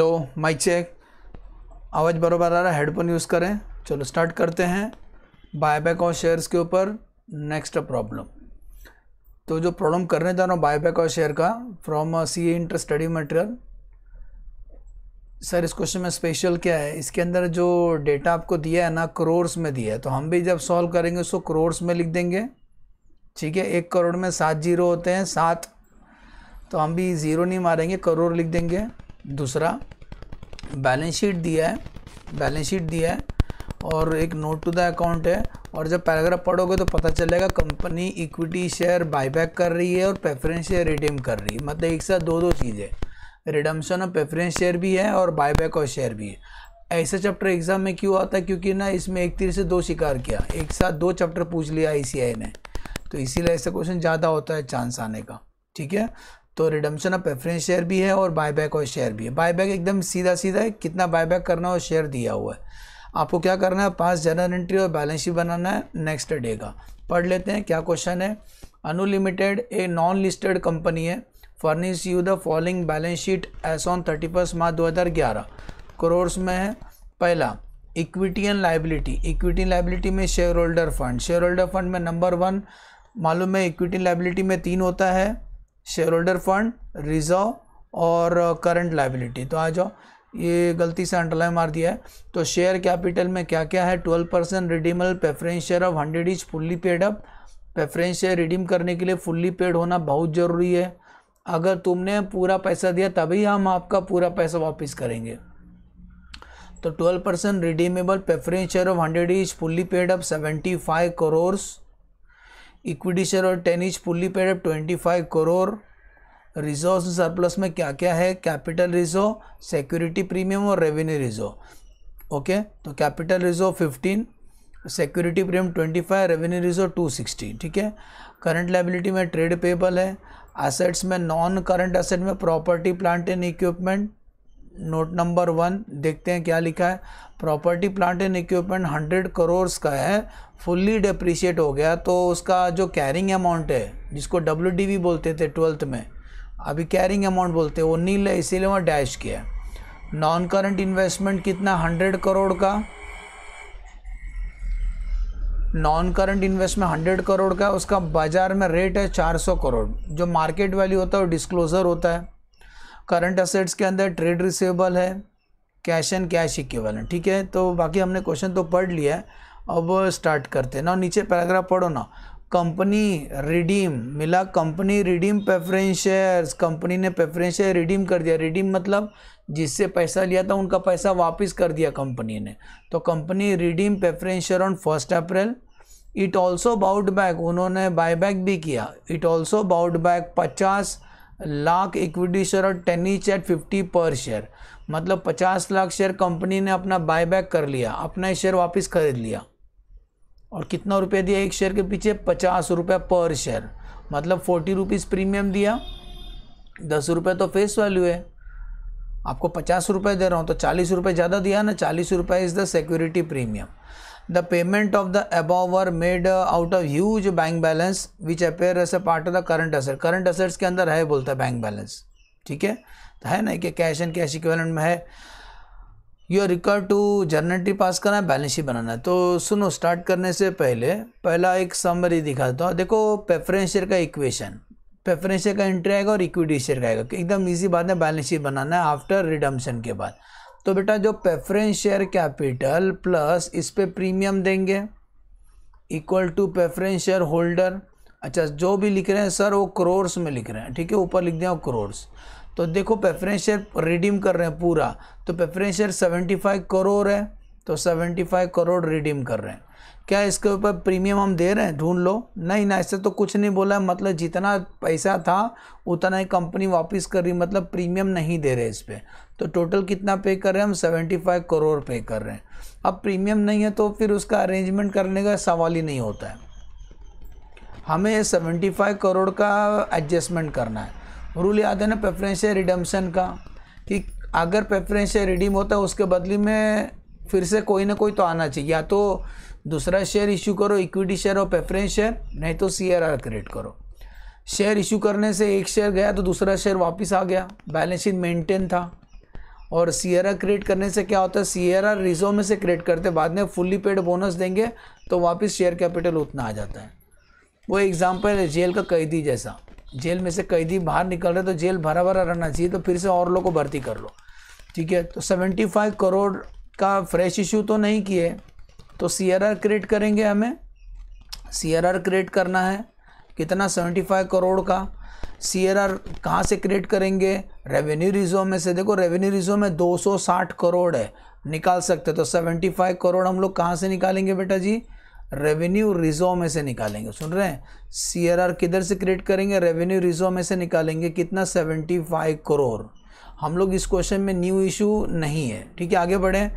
hello mic check आवाज़ बराबर आ रहा है हेडफोन यूज़ करें चलो स्टार्ट करते हैं बायबैक और शेयर्स के ऊपर नेक्स्ट प्रॉब्लम तो जो प्रॉब्लम करने जा रहा हूँ बायबैक और शेयर का from C inter study material sir इस क्वेश्चन में स्पेशल क्या है इसके अंदर जो डेटा आपको दिया है ना करोर्स में दिया है तो हम भी जब सॉल्व करेंगे उसको करोर्स में लिख देंगे ठीक है एक करोड़ में सात जीरो होते हैं सात तो हम भी ज़ीरो नहीं मारेंगे करोड़ लिख देंगे दूसरा बैलेंस शीट दिया है बैलेंस शीट दिया है और एक नोट टू द अकाउंट है और जब पैराग्राफ पढ़ोगे तो पता चलेगा कंपनी इक्विटी शेयर बाईबैक कर रही है और प्रेफरेंस शेयर रिडीम कर रही है मतलब एक साथ दो दो चीज़ें रिडम्पशन और प्रेफरेंस शेयर भी है और बायबैक और शेयर भी है ऐसा चैप्टर एग्जाम में क्यों आता है क्योंकि ना इसमें एक तीर से दो शिकार किया एक साथ दो चैप्टर पूछ लिया आई ने तो इसीलिए ऐसा क्वेश्चन ज़्यादा होता है चांस आने का ठीक है तो रिडम्शन ऑफ प्रेफरेंस शेयर भी है और बायबैक और शेयर भी है बायबैक एकदम सीधा सीधा है कितना बायबैक करना और शेयर दिया हुआ है आपको क्या करना है पास जनरल एंट्री और बैलेंस शीट बनाना है नेक्स्ट डे का पढ़ लेते हैं क्या क्वेश्चन है अनुलिमिटेड ए नॉन लिस्टेड कंपनी है furnish you the following balance sheet as on thirty first March दो हज़ार ग्यारह करोड़ में है पहला equity and liability equity liability में share holder fund share holder fund में नंबर वन मालूम है इक्विटी लाइबिलिटी में तीन होता है शेयर होल्डर फंड रिजर्व और करंट uh, लाइबिलिटी तो आ जाओ ये गलती से अंडरलाइन मार दिया है तो शेयर कैपिटल में क्या क्या है twelve percent redeemable preference share of hundred is fully paid up preference share redeem करने के लिए फुल्ली पेड होना बहुत ज़रूरी है अगर तुमने पूरा पैसा दिया तभी हम आपका पूरा पैसा वापस करेंगे तो twelve percent redeemable preference share of hundred is fully paid up seventy five crores equity share और ten each fully paid twenty five crore reserves surplus में क्या क्या है कैपिटल रिजो सिक्योरिटी प्रीमियम और रेवेन्यू रिजो ओके तो capital reserve fifteen security premium twenty five revenue reserve two sixty ठीक है current liability में ट्रेड पेबल है एसेट्स में नॉन करंट एसेट में property plant and equipment note number one देखते हैं क्या लिखा है property plant and equipment hundred crores का है फुल्ली डिप्रिशिएट हो गया तो उसका जो कैरिंग अमाउंट है जिसको डब्ल्यू बोलते थे ट्वेल्थ में अभी कैरिंग अमाउंट बोलते हैं वो नील है इसीलिए वहाँ डैश किया नॉन करंट इन्वेस्टमेंट कितना हंड्रेड करोड़ का non current investment hundred crore का उसका बाज़ार में रेट है चार सौ करोड़ जो मार्केट वैल्यू होता है वो डिस्क्लोज़र होता है करंट असेट्स के अंदर ट्रेड रिसेबल है कैश एंड कैश इक्वल है ठीक है तो बाकी हमने क्वेश्चन तो पढ़ लिया है अब स्टार्ट करते हैं ना नीचे पैराग्राफ पढ़ो ना कंपनी रिडीम मिला company redeem preference shares company ने प्रेफरेंस शेयर रिडीम कर दिया रिडीम मतलब जिससे पैसा लिया था उनका पैसा वापस कर दिया कंपनी ने तो company redeem preference share on first April it also bought back उन्होंने बाय बैक भी किया इट ऑल्सो बाउट बैक पचास लाख इक्विटी शेयर और each at fifty per share मतलब पचास लाख शेयर कंपनी ने अपना बायबैक कर लिया अपना शेयर वापस खरीद लिया और कितना रुपया दिया एक शेयर के पीछे पचास रुपये पर शेयर मतलब फोर्टी रुपीज़ प्रीमियम दिया दस रुपये तो फेस वैल्यू है आपको पचास रुपये दे रहा हूँ तो चालीस रुपये ज़्यादा दिया ना चालीस रुपये is the security premium the payment of the above were made uh, out of huge bank balance which appear as a part of the current asset current assets के अंदर है बोलता है बैंक बैलेंस ठीक है तो है ना कि कैश एंड कैश इक्वेलेंट में है यू रिकॉर्ड टू जर्नलिटी पास करना है बैलेंस ही बनाना है तो सुनो स्टार्ट करने से पहले पहला एक समरी दिखाता हूँ देखो प्रेफरेंस शेयर का इक्वेशन प्रेफरेंस शेयर का इंट्री आएगा और इक्विटी शेयर का आएगा एकदम ईजी बात है बैलेंस शीट बनाना है आफ्टर रिडम्शन के बाद तो बेटा जो प्रेफरेंस शेयर कैपिटल प्लस इस पर प्रीमियम देंगे equal to preference share holder अच्छा जो भी लिख रहे हैं सर वो करोर्स में लिख रहे हैं ठीक है ऊपर लिख दिया करोर्स तो देखो प्रेफरेंस शेयर रिडीम कर रहे हैं पूरा तो preference share seventy five crore है तो सेवेंटी फाइव करोड़ रिडीम कर रहे हैं क्या इसके ऊपर प्रीमियम हम दे रहे हैं ढूंढ लो नहीं ना ऐसे तो कुछ नहीं बोला है मतलब जितना पैसा था उतना ही कंपनी वापस कर रही मतलब प्रीमियम नहीं दे रहे इस पर तो टोटल कितना पे कर रहे हैं हम सेवेंटी फाइव करोड़ पे कर रहे हैं अब प्रीमियम नहीं है तो फिर उसका अरेंजमेंट करने का सवाल ही नहीं होता है हमें सेवेंटी फाइव करोड़ का एडजस्टमेंट करना है रूल याद है ना प्रेफरेंशियल रिडम्सन का कि अगर प्रेफरेंस रिडीम होता है उसके बदले में फिर से कोई ना कोई तो आना चाहिए या तो दूसरा शेयर इशू करो इक्विटी शेयर और प्रेफरेंस शेयर नहीं तो सी क्रिएट करो शेयर इशू करने से एक शेयर गया तो दूसरा शेयर वापस आ गया बैलेंस शीट मेंटेन था और सियरा क्रिएट करने से क्या होता है आर रिजो में से क्रिएट करते बाद में फुल्ली पेड बोनस देंगे तो वापस शेयर कैपिटल उतना आ जाता है वो एग्ज़ाम्पल है जेल का कैदी जैसा जेल में से कैदी बाहर निकल रहे तो जेल भरा भरा रहना चाहिए तो फिर से और लोग को भर्ती कर लो ठीक है तो सेवेंटी करोड़ का फ्रेश इशू तो नहीं किए तो सी क्रिएट करेंगे हमें सी क्रिएट करना है कितना फाइव करोड़ का सी एर आर कहाँ से क्रिएट करेंगे रेवेन्यू रिजर्व में से देखो रेवेन्यू रिजर्व में 260 करोड़ है निकाल सकते तो 75 करोड़ हम लोग कहाँ से निकालेंगे बेटा जी रेवेन्यू रिजर्व में से निकालेंगे सुन रहे हैं सी आर आर किधर से क्रिएट करेंगे रेवेन्यू रिजर्व में से निकालेंगे कितना 75 करोड़ हम लोग इस क्वेश्चन में न्यू इशू नहीं है ठीक है आगे बढ़ें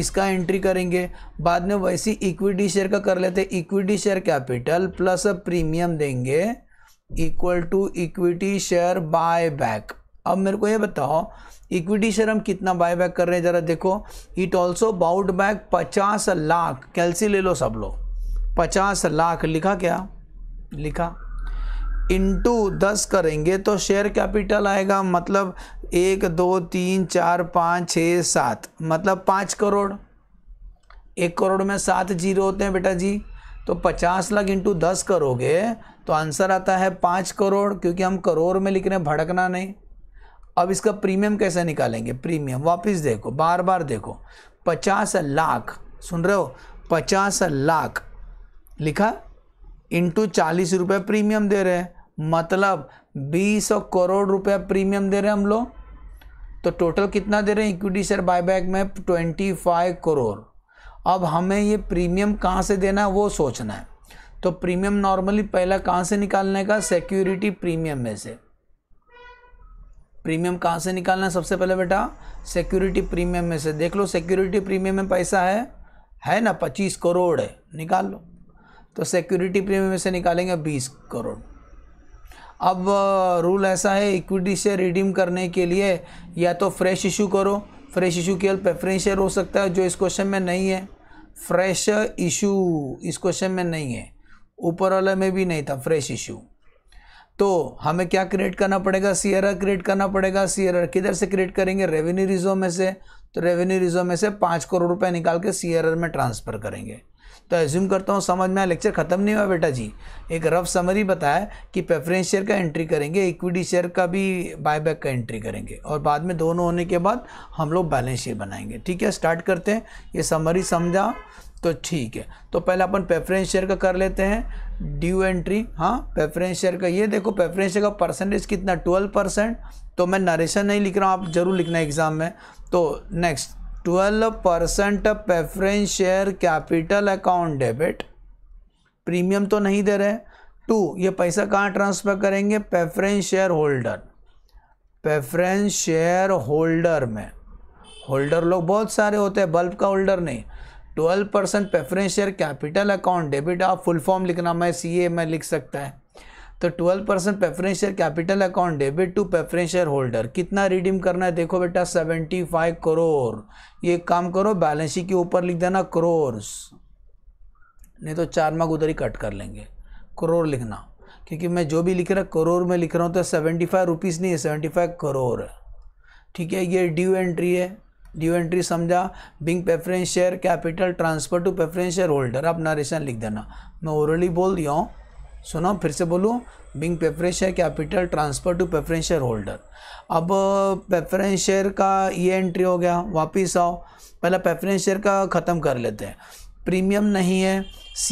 इसका एंट्री करेंगे बाद में वैसी इक्विटी शेयर का कर लेते equity share capital plus premium देंगे equal to equity share buy back अब मेरे को ये बताओ इक्विटी शेयर हम कितना बाय बैक कर रहे हैं ज़रा देखो इट ऑल्सो बाउट बैक पचास लाख कैलसी ले लो सब लोग पचास लाख लिखा क्या लिखा इंटू दस करेंगे तो शेयर कैपिटल आएगा मतलब एक दो तीन चार पाँच छः सात मतलब पाँच करोड़ एक करोड़ में सात जीरो होते हैं बेटा जी तो पचास लाख इंटू दस करोगे तो आंसर आता है पाँच करोड़ क्योंकि हम करोड़ में लिख रहे हैं भड़कना नहीं अब इसका प्रीमियम कैसे निकालेंगे प्रीमियम वापस देखो बार बार देखो पचास लाख सुन रहे हो पचास लाख लिखा इंटू चालीस रुपये प्रीमियम दे रहे हैं मतलब बीस करोड़ रुपये प्रीमियम दे रहे हैं हम लोग तो टोटल कितना दे रहे हैं इक्विटी शेयर बायबैक में ट्वेंटी फाइव करोड़ अब हमें ये प्रीमियम कहाँ से देना है वो सोचना है तो प्रीमियम नॉर्मली पहला कहाँ से निकालने का सिक्योरिटी प्रीमियम में से प्रीमियम कहाँ से निकालना है सबसे पहले बेटा सिक्योरिटी प्रीमियम में से देख लो सिक्योरिटी प्रीमियम में पैसा है है ना पच्चीस करोड़ है निकाल लो तो सिक्योरिटी प्रीमियम में से निकालेंगे बीस करोड़ अब रूल ऐसा है इक्विटी से रिडीम करने के लिए या तो फ्रेश इशू करो फ्रेश इशू केवल प्रेफरेंशियल हो सकता है जो इस क्वेश्चन में नहीं है फ्रेश इशू इस क्वेश्चन में नहीं है ऊपर वाले में भी नहीं था फ्रेश इशू तो हमें क्या क्रिएट करना पड़ेगा आर क्रिएट करना पड़ेगा आर किधर से क्रिएट करेंगे रेवेन्यू रिजर्व में से तो रेवेन्यू रिजर्व में से पाँच करोड़ रुपए निकाल के आर में ट्रांसफ़र करेंगे तो एज्यूम करता हूँ समझ में लेक्चर ख़त्म नहीं हुआ बेटा जी एक रफ समरी बताया कि प्रेफरेंस शेयर का एंट्री करेंगे इक्विटी शेयर का भी बायबैक का एंट्री करेंगे और बाद में दोनों होने के बाद हम लोग बैलेंस शीट बनाएंगे ठीक है स्टार्ट करते हैं ये समरी समझा तो ठीक है तो पहले अपन प्रेफरेंस शेयर का कर लेते हैं ड्यू एंट्री हाँ प्रेफरेंस शेयर का ये देखो प्रेफरेंस शेयर का परसेंटेज कितना ट्वेल्व परसेंट तो मैं नरेशन नहीं लिख रहा हूँ आप ज़रूर लिखना एग्ज़ाम में तो next twelve percent preference share capital account debit premium तो नहीं दे रहे टू ये पैसा कहाँ ट्रांसफ़र करेंगे preference share holder preference share holder में होल्डर लोग बहुत सारे होते हैं बल्ब का होल्डर नहीं twelve percent preference share capital account debit आप फुल फॉर्म लिखना मैं सी ए में लिख सकता है तो 12 percent preference share capital account debit to preferential share holder कितना रिडीम करना है देखो बेटा 75 करोड़ ये काम करो बैलेंस शीट के ऊपर लिख देना करोड़ नहीं तो चार मार्क उधर ही कट कर लेंगे करोड़ लिखना क्योंकि मैं जो भी लिख रहा करोड़ में लिख रहा हूँ तो सेवेंटी फाइव रुपीज़ नहीं है सेवेंटी फाइव करोड़ ठीक है ये ड्यू एंट्री है ड्यू एंट्री समझा being preference share capital transfer to preference share holder आप नरेशन लिख देना मैं ओरली बोल दिया हूँ सुनो फिर से बोलूँ being preference capital transfer to preference share holder अब प्रेफरेंस शेयर का ये एंट्री हो गया वापिस आओ पहले प्रेफरेंस शेयर का ख़त्म कर लेते हैं प्रीमियम नहीं है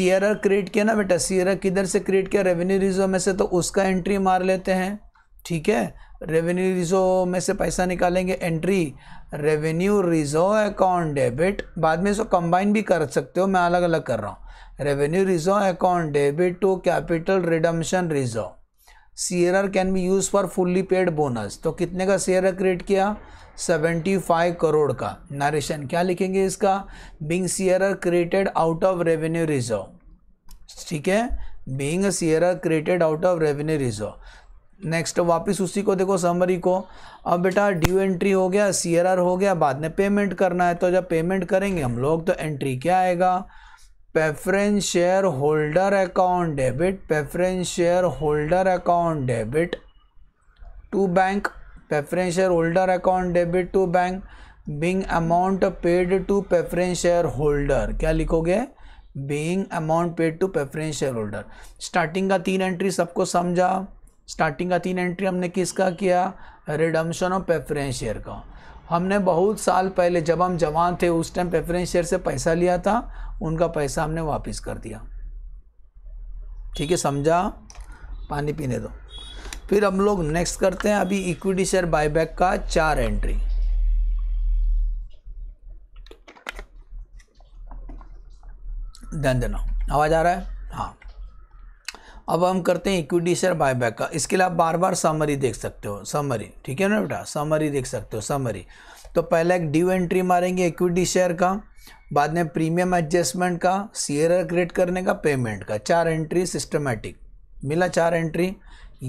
एर क्रिएट किया ना बेटा सीएरर किधर से क्रिएट किया रेवेन्यू रिजो में से तो उसका एंट्री मार लेते हैं ठीक है रेवेन्यू रिजो में से पैसा निकालेंगे entry revenue reserve account debit बाद में इसको कंबाइन भी कर सकते हो मैं अलग अलग कर रहा हूँ revenue account debit to capital redemption capital C R R can be use for fully paid bonus तो कितने का शेयर क्रिएट किया सेवेंटी फाइव करोड़ का नरेशन क्या लिखेंगे इसका being being are created out of revenue reserve ठीक है being share created out of revenue reserve next वापिस उसी को देखो समरी को अब बेटा ड्यू एंट्री हो गया सी एर आर हो गया बाद में पेमेंट करना है तो जब पेमेंट करेंगे हम लोग तो एंट्री क्या आएगा preference share holder account debit preference share holder account debit to bank preference share holder account debit to bank being amount paid to preference share holder क्या लिखोगे being amount paid to preference share holder starting का तीन entry सबको समझा starting का तीन entry हमने किसका किया रिडम्शन ऑफ प्रेफरेंस शेयर का हमने बहुत साल पहले जब हम जवान थे उस टाइम प्रेफरेंस शेयर से पैसा लिया था उनका पैसा हमने वापस कर दिया ठीक है समझा पानी पीने दो फिर हम लोग नेक्स्ट करते हैं अभी इक्विटी शेयर बायबैक का चार एंट्री ध्यान देना आवाज़ आ रहा है हाँ अब हम करते हैं इक्विटी शेयर बायबैक का इसके लिए आप बार बार समरी देख सकते हो समरी ठीक है ना बेटा समरी देख सकते हो समरी तो पहले एक ड्यू एंट्री मारेंगे इक्विटी शेयर का बाद में प्रीमियम एडजस्टमेंट का सीएर क्रिएट करने का पेमेंट का चार एंट्री सिस्टमेटिक मिला चार एंट्री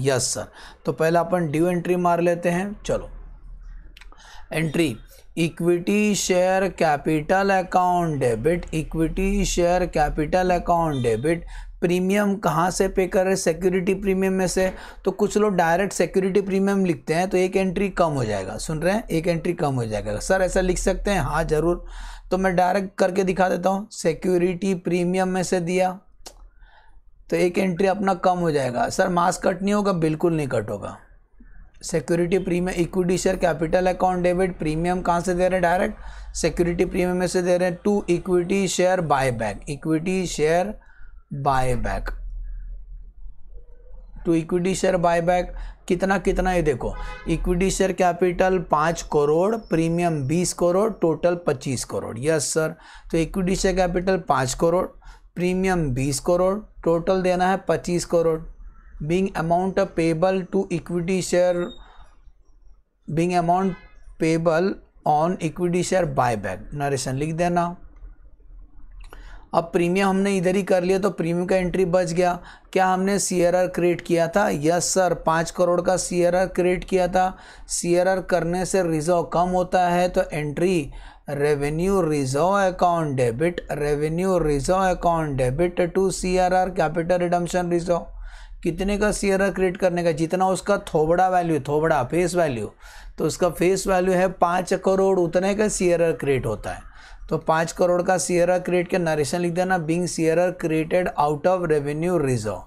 यस सर तो पहला अपन ड्यू एंट्री मार लेते हैं चलो entry equity share capital account debit equity share capital account debit premium कहाँ से पे कर रहे हैं सिक्योरिटी प्रीमियम में से तो कुछ लोग डायरेक्ट सिक्योरिटी प्रीमियम लिखते हैं तो एक एंट्री कम हो जाएगा सुन रहे हैं एक एंट्री कम हो जाएगा सर ऐसा लिख सकते हैं हाँ ज़रूर तो मैं डायरेक्ट करके दिखा देता हूँ सिक्योरिटी प्रीमियम में से दिया तो एक एंट्री अपना कम हो जाएगा सर मास कट नहीं होगा बिल्कुल नहीं कट होगा security premium equity share capital account debit premium कहाँ से दे रहे हैं डायरेक्ट सिक्योरिटी प्रीमियम में से दे रहे हैं to equity share buy back equity share buy back to equity share buy back कितना कितना ये देखो इक्विटी शेयर कैपिटल पाँच करोड़ प्रीमियम बीस करोड़ टोटल पच्चीस करोड़ यस सर तो इक्विटी शेयर कैपिटल पाँच करोड़ प्रीमियम बीस करोड़ टोटल देना है पच्चीस crore amount payable to equity share share amount payable on equity share buy back narration लिख देना अब प्रीमियम हमने इधर ही कर लिया तो प्रीमियम का एंट्री बच गया क्या हमने सी आर आर क्रिएट किया था यस सर पाँच करोड़ का सी आर आर क्रिएट किया था सी आर आर करने से रिजर्व कम होता है तो entry revenue reserve account debit revenue reserve account debit to C R R capital redemption reserve कितने का सी आर आर क्रिएट करने का जितना उसका थोबड़ा वैल्यू थोबड़ा फेस वैल्यू तो उसका फेस वैल्यू है पाँच करोड़ उतने का सी एर आर क्रिएट होता है तो पाँच करोड़ का सियरर क्रिएट के नरेशन लिख देना being C R R created out of revenue reserve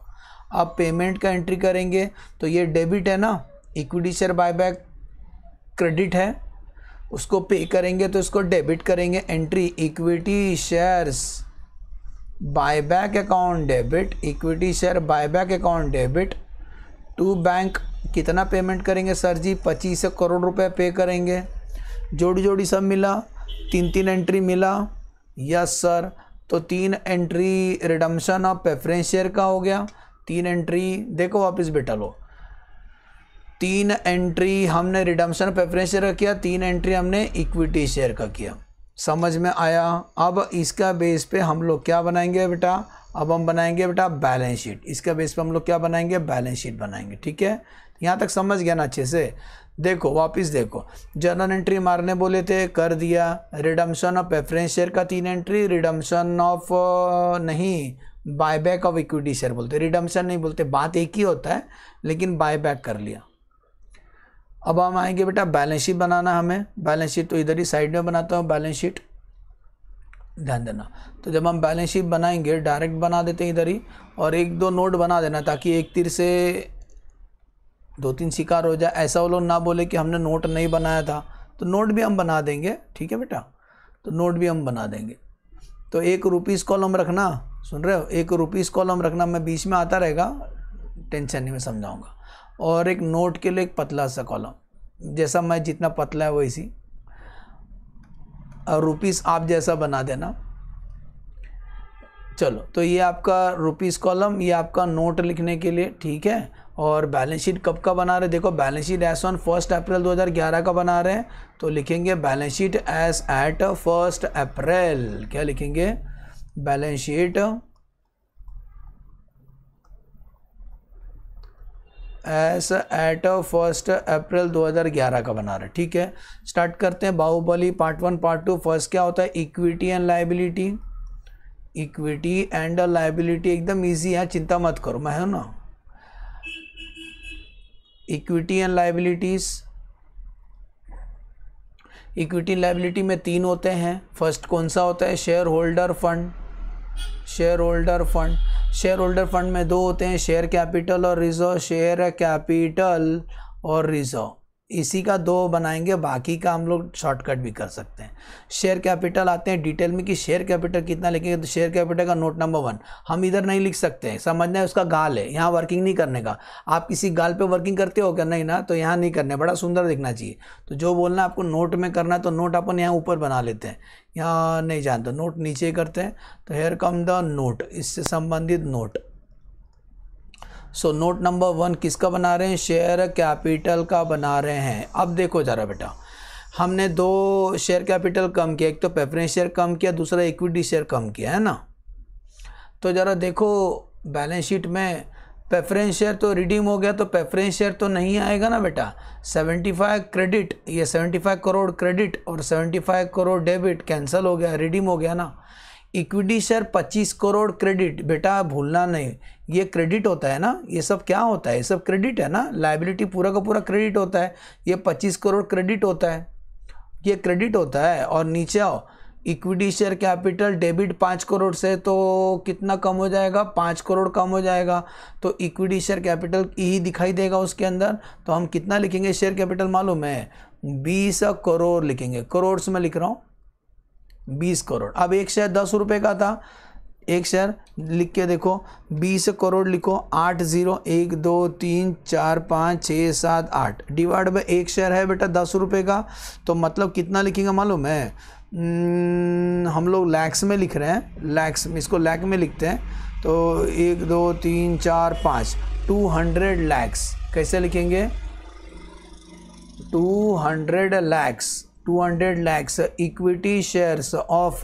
अब पेमेंट का एंट्री करेंगे तो ये डेबिट है ना इक्विटी शेयर बायबैक क्रेडिट है उसको पे करेंगे तो इसको डेबिट करेंगे entry equity shares buyback account debit equity share buyback account debit to bank कितना पेमेंट करेंगे सर जी पच्चीस करोड़ रुपए पे करेंगे जोड़ी जोड़ी सब मिला तीन तीन एंट्री मिला यस सर तो तीन entry redemption of preference share का हो गया तीन एंट्री देखो वापस बेटा लो तीन एंट्री हमने रिडम्शन प्रेफरेंस शेयर का किया तीन एंट्री हमने इक्विटी शेयर का किया समझ में आया अब इसका बेस पे हम लोग क्या बनाएंगे बेटा अब हम बनाएंगे बेटा बैलेंस शीट इसका बेस पे हम लोग क्या बनाएंगे बैलेंस शीट बनाएंगे ठीक है यहाँ तक समझ गया ना अच्छे से देखो वापस देखो जर्नल एंट्री मारने बोले थे कर दिया रिडम्पशन ऑफ प्रेफरेंस शेयर का तीन एंट्री रिडम्शन ऑफ नहीं बायबैक ऑफ इक्विटी शेयर बोलते रिडम्शन नहीं बोलते बात एक ही होता है लेकिन बायबैक कर लिया अब हम आएंगे बेटा बैलेंस शीट बनाना हमें बैलेंस शीट तो इधर ही साइड में बनाता हूँ बैलेंस शीट ध्यान देना तो जब हम बैलेंस शीट बनाएंगे डायरेक्ट बना देते हैं इधर ही और एक दो नोट बना देना ताकि एक तीर से दो तीन शिकार हो जाए ऐसा वो लोग ना बोले कि हमने नोट नहीं बनाया था तो नोट भी हम बना देंगे ठीक है बेटा तो नोट भी हम बना देंगे तो एक रुपीज़ कॉलम रखना सुन रहे हो एक रुपीज़ कॉलम रखना मैं बीच में आता रहेगा टेंशन नहीं मैं समझाऊँगा और एक नोट के लिए एक पतला सा कॉलम जैसा मैं जितना पतला है वैसी और रुपीस आप जैसा बना देना चलो तो ये आपका रुपीस कॉलम ये आपका नोट लिखने के लिए ठीक है और बैलेंस शीट कब का बना रहे देखो balance sheet as on first April 2011 का बना रहे हैं तो लिखेंगे balance sheet as at first April क्या लिखेंगे balance sheet as at first April 2011 का बना रहे ठीक है स्टार्ट करते हैं Baahubali part one part two first क्या होता है equity and liability equity and liability एकदम ईजी है चिंता मत करो मैं हूँ ना equity and liabilities equity liability में तीन होते हैं फर्स्ट कौन सा होता है share holder fund share holder fund share holder fund में दो होते हैं शेयर कैपिटल और रिजर्व शेयर कैपिटल और रिजर्व इसी का दो बनाएंगे बाकी का हम लोग शॉर्टकट भी कर सकते हैं शेयर कैपिटल आते हैं डिटेल में कि शेयर कैपिटल कितना लिखेंगे तो शेयर कैपिटल का नोट नंबर वन हम इधर नहीं लिख सकते हैं समझना है उसका गाल है यहाँ वर्किंग नहीं करने का आप किसी गाल पे वर्किंग करते हो क्या नहीं ना तो यहाँ नहीं करना बड़ा सुंदर दिखना चाहिए तो जो बोलना आपको नोट में करना है तो नोट अपन यहाँ ऊपर बना लेते हैं यहाँ नहीं जानते नोट नीचे करते हैं तो हेयर कम द नोट इससे संबंधित note so note number one किसका बना रहे हैं शेयर कैपिटल का बना रहे हैं अब देखो ज़रा बेटा हमने दो शेयर कैपिटल कम किया एक तो प्रेफरेंस शेयर कम किया दूसरा इक्विटी शेयर कम किया है ना तो ज़रा देखो बैलेंस शीट में प्रेफरेंस शेयर तो रिडीम हो गया तो प्रेफरेंस शेयर तो नहीं आएगा ना बेटा 75 क्रेडिट ये 75 करोड़ क्रेडिट और 75 करोड़ डेबिट कैंसिल हो गया रिडीम हो गया ना इक्विटी शेयर 25 करोड़ क्रेडिट बेटा भूलना नहीं ये क्रेडिट होता है ना ये सब क्या होता है ये सब क्रेडिट है ना लाइबिलिटी पूरा का पूरा क्रेडिट होता है ये 25 करोड़ क्रेडिट होता है ये क्रेडिट होता है और नीचे आओ इक्विटी शेयर कैपिटल डेबिट पाँच करोड़ से तो कितना कम हो जाएगा पाँच करोड़ कम हो जाएगा तो इक्विटी शेयर कैपिटल ही दिखाई देगा उसके अंदर तो हम कितना लिखेंगे शेयर कैपिटल मालूम है बीस करोड़ लिखेंगे करोड़ से मैं लिख रहा हूँ बीस करोड़ अब एक शेयर दस रुपये का था एक शेयर लिख के देखो बीस करोड़ लिखो आठ ज़ीरो एक दो तीन चार पाँच छः सात आठ डिवाइड बाई एक शेयर है बेटा दस रुपये का तो मतलब कितना लिखेंगे मालूम है हम्म, हम लोग लैक्स में लिख रहे हैं लैक्स इसको लैक में लिखते हैं तो एक दो तीन चार पाँच टू हंड्रेड लैक्स कैसे लिखेंगे two hundred lakhs 200 lakhs equity shares of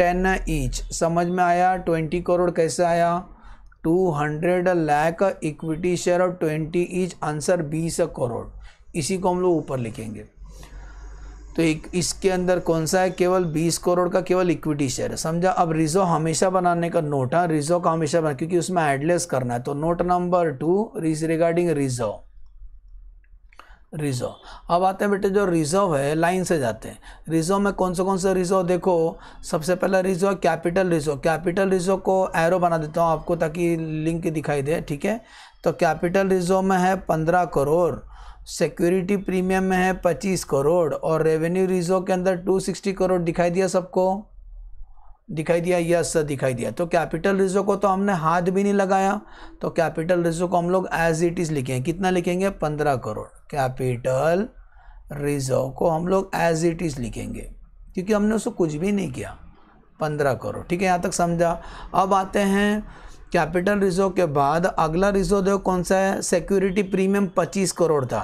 10 each समझ में आया 20 करोड़ कैसे आया 200 lakh equity share of 20 each answer 20 crore इसी को हम लोग ऊपर लिखेंगे तो एक इसके अंदर कौन सा है केवल 20 करोड़ का केवल इक्विटी शेयर है समझा अब रिजो हमेशा बनाने का नोट है रिजो का हमेशा बना क्योंकि उसमें एडलेस करना है तो नोट नंबर टू रिज रिगार्डिंग रिजो रिजर्व अब आते हैं बेटे जो रिजर्व है लाइन से जाते हैं रिजर्व में कौन से कौन से रिजर्व देखो सबसे पहला reserve capital reserve capital reserve को एरो बना देता हूँ आपको ताकि लिंक दिखाई दे ठीक है तो कैपिटल रिजर्व में है पंद्रह करोड़ सिक्योरिटी प्रीमियम में है पच्चीस करोड़ और रेवेन्यू रिजर्व के अंदर टू सिक्सटी करोड़ दिखाई दिया सबको दिखाई दिया यस सर दिखाई दिया तो कैपिटल रिजो को तो हमने हाथ भी नहीं लगाया तो कैपिटल रिजो को हम लोग एज इट इज़ लिखेंगे कितना लिखेंगे पंद्रह करोड़ कैपिटल रिजर्व को हम लोग एज इट इज़ लिखेंगे क्योंकि हमने उसको कुछ भी नहीं किया पंद्रह करोड़ ठीक है यहाँ तक समझा अब आते हैं कैपिटल रिजो के बाद अगला रिजो देखो कौन सा है सिक्योरिटी प्रीमियम 25 करोड़ था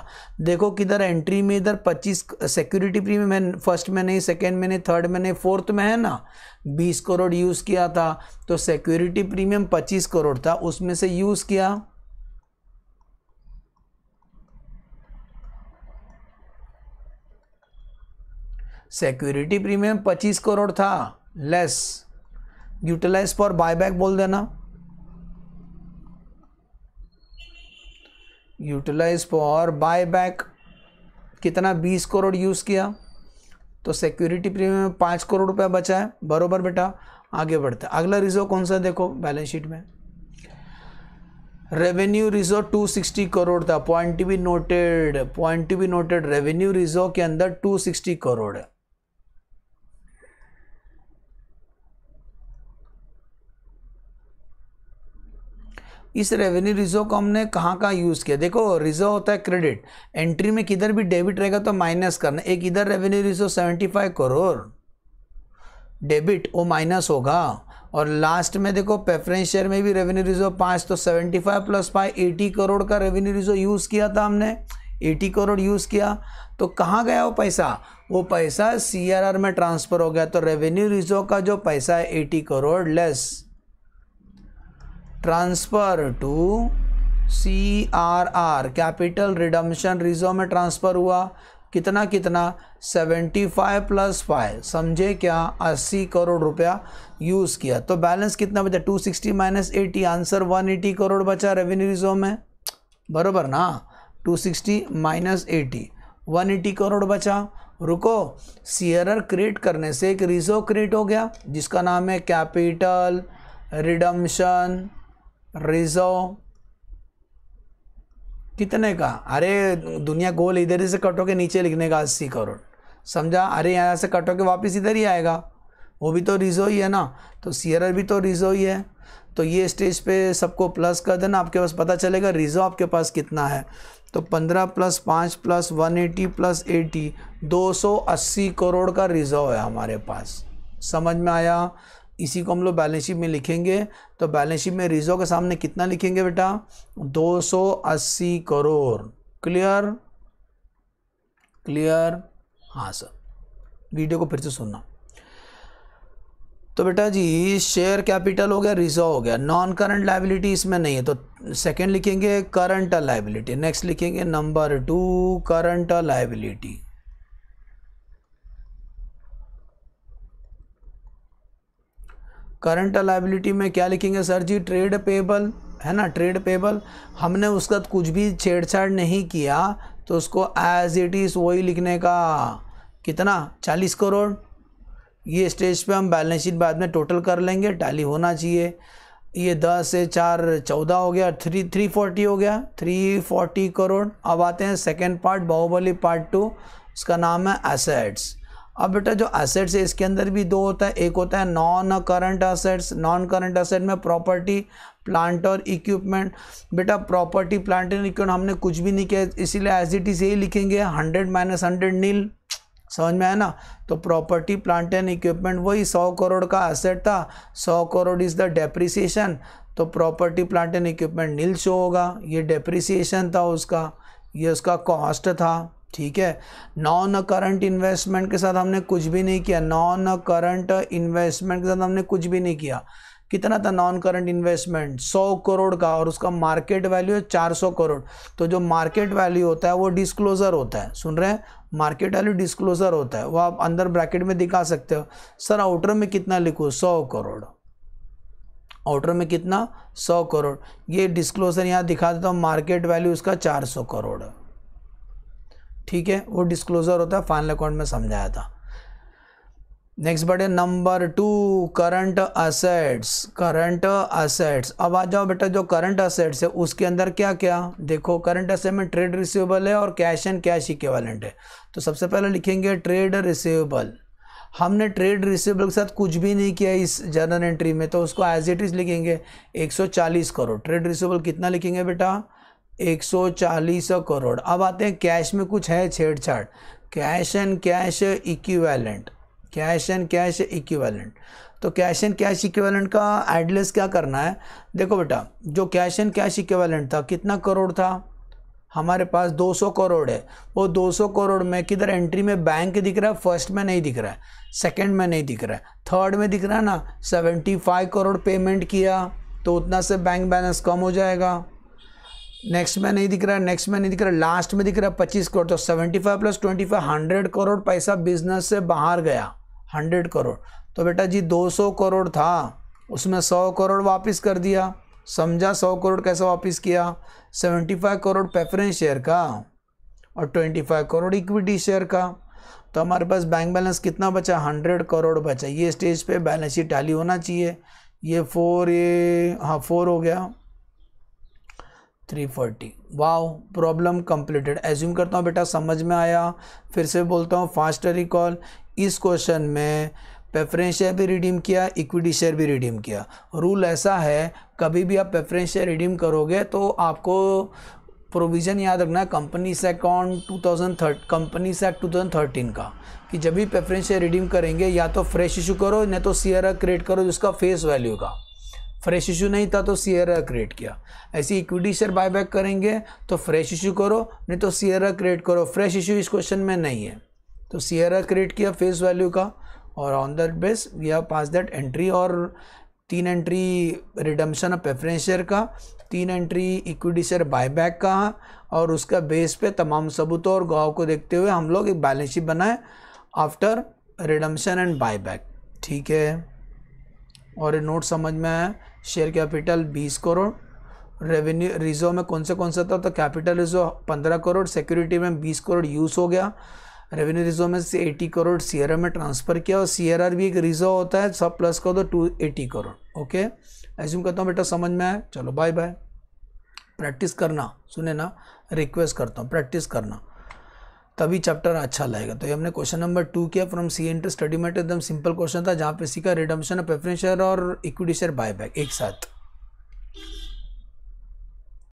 देखो किधर एंट्री में इधर 25 सिक्योरिटी प्रीमियम है फर्स्ट में नहीं सेकेंड में नहीं थर्ड में नहीं फोर्थ में है ना 20 करोड़ यूज़ किया था तो सिक्योरिटी प्रीमियम 25 करोड़ था उसमें से यूज़ किया सिक्योरिटी प्रीमियम 25 करोड़ था लेस यूटिलाइज फॉर बायबैक बोल देना यूटिलाइज फॉर बाय बैक कितना बीस करोड़ यूज़ किया तो सिक्योरिटी प्रीमियम में पाँच करोड़ रुपया बचा है बरोबर बेटा आगे बढ़ते अगला रिजर्व कौन सा देखो बैलेंस शीट में रेवेन्यू रिजर्व 260 करोड़ था point to be noted point to be noted revenue reserve के अंदर 260 करोड़ है इस रेवेन्यू रिजर्व को हमने कहाँ कहाँ यूज़ किया देखो रिजर्व होता है क्रेडिट एंट्री में किधर भी डेबिट रहेगा तो माइनस करना एक इधर revenue reserve seventy five crore debit वो माइनस होगा और लास्ट में देखो प्रेफरेंस शेयर में भी रेवेन्यू रिजर्व पाँच तो seventy five plus five eighty crore का रेवेन्यू रिजर्व यूज़ किया था हमने एटी करोड़ यूज़ किया तो कहाँ गया वो पैसा वो पैसा आर में ट्रांसफ़र हो गया तो रेवेन्यू रिजर्व का जो पैसा है eighty crore less transfer to C R R capital redemption reserve में ट्रांसफ़र हुआ कितना कितना सेवेंटी फाइव प्लस फाइव समझे क्या अस्सी करोड़ रुपया यूज़ किया तो बैलेंस कितना बचा two sixty minus eighty answer one eighty crore बचा रेवेन्यू रिजर्व में बरोबर ना two sixty minus eighty one eighty crore बचा रुको सीयरर क्रिएट करने से एक रिजर्व क्रिएट हो गया जिसका नाम है कैपिटल रिडम्शन रिजर्व कितने का अरे दुनिया गोल इधर से कटो के नीचे लिखने का अस्सी करोड़ समझा अरे यहाँ से कटो के वापस इधर ही आएगा वो भी तो रिजो ही है ना तो सीयरर भी तो रिजो ही है तो ये स्टेज पे सबको प्लस कर देना आपके पास पता चलेगा रिजो आपके पास कितना है तो 15 प्लस पाँच plus one eighty plus eighty दो सौ अस्सी करोड़ का रिजो है हमारे पास समझ में आया इसी को हम लोग बैलेंस शीट में लिखेंगे तो बैलेंस शीट में रिजो के सामने कितना लिखेंगे बेटा 280 करोड़ क्लियर क्लियर हाँ सर वीडियो को फिर से सुनना तो बेटा जी शेयर कैपिटल हो गया रिजर्व हो गया नॉन करंट लाइबिलिटी इसमें नहीं है तो सेकंड लिखेंगे करंट लाइबिलिटी नेक्स्ट लिखेंगे number two current liability current liability में क्या लिखेंगे सर जी ट्रेड पेबल है ना ट्रेड पेबल हमने उसका कुछ भी छेड़छाड़ नहीं किया तो उसको एज इट इज़ वही लिखने का कितना चालीस करोड़ ये स्टेज पे हम बैलेंस शीट बाद में टोटल कर लेंगे टैली होना चाहिए ये दस से चार चौदह हो गया थ्री थ्री फोर्टी हो गया थ्री फोर्टी करोड़ अब आते हैं second part Baahubali part two उसका नाम है एसेट्स अब बेटा जो असेट्स है इसके अंदर भी दो होता है एक होता है non current assets non current asset में प्रॉपर्टी प्लांट और इक्विपमेंट बेटा प्रॉपर्टी प्लांट एंड इक्विपमेंट हमने कुछ भी नहीं किया इसीलिए एज इट इज़ यही लिखेंगे हंड्रेड माइनस हंड्रेड नील समझ में आया ना तो प्रॉपर्टी प्लांट एंड इक्विपमेंट वही सौ करोड़ का एसेट था सौ करोड़ इज़ द डेप्रिसिएशन तो property plant and equipment nil show होगा ये डेप्रिसिएशन था उसका ये उसका कॉस्ट था ठीक है नॉन करंट इन्वेस्टमेंट के साथ हमने कुछ भी नहीं किया नॉन करंट इन्वेस्टमेंट के साथ हमने कुछ भी नहीं किया कितना था नॉन करंट इन्वेस्टमेंट 100 करोड़ का और उसका मार्केट वैल्यू है 400 करोड़ तो जो मार्केट वैल्यू होता है वो डिस्क्लोज़र होता है सुन रहे हैं मार्केट वैल्यू डिस्क्लोज़र होता है वो आप अंदर ब्रैकेट में दिखा सकते हो सर आउटर में कितना लिखो सौ करोड़ आउटर में कितना सौ करोड़ ये डिस्क्लोज़र यहाँ दिखा देता हूँ मार्केट वैल्यू उसका चार सौ करोड़ ठीक है वो डिस्क्लोज़र होता है फाइनल अकाउंट में समझाया था नेक्स्ट बढ़े number two current assets current assets अब आ जाओ बेटा जो करंट असेट्स है उसके अंदर क्या क्या देखो करंट असेट में ट्रेड रिसीवेबल है और कैश एंड कैश इक्वलेंट है तो सबसे पहले लिखेंगे ट्रेड रिसीवेबल हमने ट्रेड रिसीवेबल के साथ कुछ भी नहीं किया इस जर्नल एंट्री में तो उसको एज इट इज़ लिखेंगे 140 करोड़ ट्रेड रिसीवेबल कितना लिखेंगे बेटा 140 करोड़ अब आते हैं कैश में कुछ है छेड़छाड़ cash and cash equivalent cash and cash equivalent तो कैश एंड कैश इक्विवेलेंट का एडलेस क्या करना है देखो बेटा जो कैश एंड कैश इक्विवेलेंट था कितना करोड़ था हमारे पास 200 करोड़ है वो 200 करोड़ में किधर एंट्री में बैंक दिख रहा है फर्स्ट में नहीं दिख रहा है सेकंड में नहीं दिख रहा है थर्ड में दिख रहा है ना 75 करोड़ पेमेंट किया तो उतना से बैंक बैलेंस कम हो जाएगा नेक्स्ट में नहीं दिख रहा नेक्स्ट में नहीं दिख रहा लास्ट में दिख रहा पच्चीस करोड़ तो seventy five plus twenty five hundred crore पैसा बिजनेस से बाहर गया हंड्रेड करोड़ तो बेटा जी दो सौ करोड़ था उसमें सौ करोड़ वापस कर दिया समझा सौ करोड़ कैसे वापस किया seventy five crore preference share का और twenty five crore equity share का तो हमारे पास बैंक बैलेंस कितना बचा हंड्रेड करोड़ बचा ये स्टेज पे बैलेंस शीट टाली होना चाहिए ये फोर ये हाँ फोर हो गया थ्री फोर्टी वाह प्रॉब्लम कंप्लीटेड एज्यूम करता हूँ बेटा समझ में आया फिर से बोलता हूँ फास्ट रिकॉल इस क्वेश्चन में प्रेफरेंस शेयर भी रिडीम किया इक्विटी शेयर भी रिडीम किया रूल ऐसा है कभी भी आप प्रेफरेंस शेयर रिडीम करोगे तो आपको प्रोविज़न याद रखना है कंपनी से onto company sect thirteen का कि जब भी प्रेफरेंस शेयर रिडीम करेंगे या तो फ्रेश इशू करो या तो सीआरआर क्रिएट करो जिसका फेस वैल्यू का फ्रेश इशू नहीं था तो सीएरा क्रिएट किया ऐसे इक्विटी शेयर बायबैक करेंगे तो फ्रेश इशू करो नहीं तो सीएरा क्रिएट करो फ्रेश इशू इस क्वेश्चन में नहीं है तो सीएरा क्रिएट किया फेस वैल्यू का और on that base we have pass that entry और तीन entry redemption of preference share का तीन एंट्री इक्विटी शेयर बायबैक का और उसका बेस पे तमाम सबूतों और गवाह को देखते हुए हम लोग एक बैलेंस शीट बनाए आफ्टर रिडम्शन एंड बायबैक ठीक है और ये नोट समझ में आया शेयर कैपिटल बीस करोड़ रेवेन्यू रिजर्व में कौन से कौन सा था तो कैपिटल रिजर्व पंद्रह करोड़ सिक्योरिटी में बीस करोड़ यूज़ हो गया रेवेन्यू रिजर्व में से एटी करोड़ सी में ट्रांसफ़र किया और सी भी एक रिजर्व होता है सब प्लस कर दो two eighty crore okay assume करता हूँ बेटा समझ में आया चलो बाय बाय प्रैक्टिस करना सुने ना रिक्वेस्ट करता हूँ प्रैक्टिस करना तभी चैप्टर अच्छा लगेगा तो ये हमने क्वेश्चन नंबर टू किया from C enter study mate एकदम सिंपल क्वेश्चन था जहाँ पे सीखा रिडम्शन ऑफ प्रेफरेंस शेयर और इक्विटी शेयर बैक एक साथ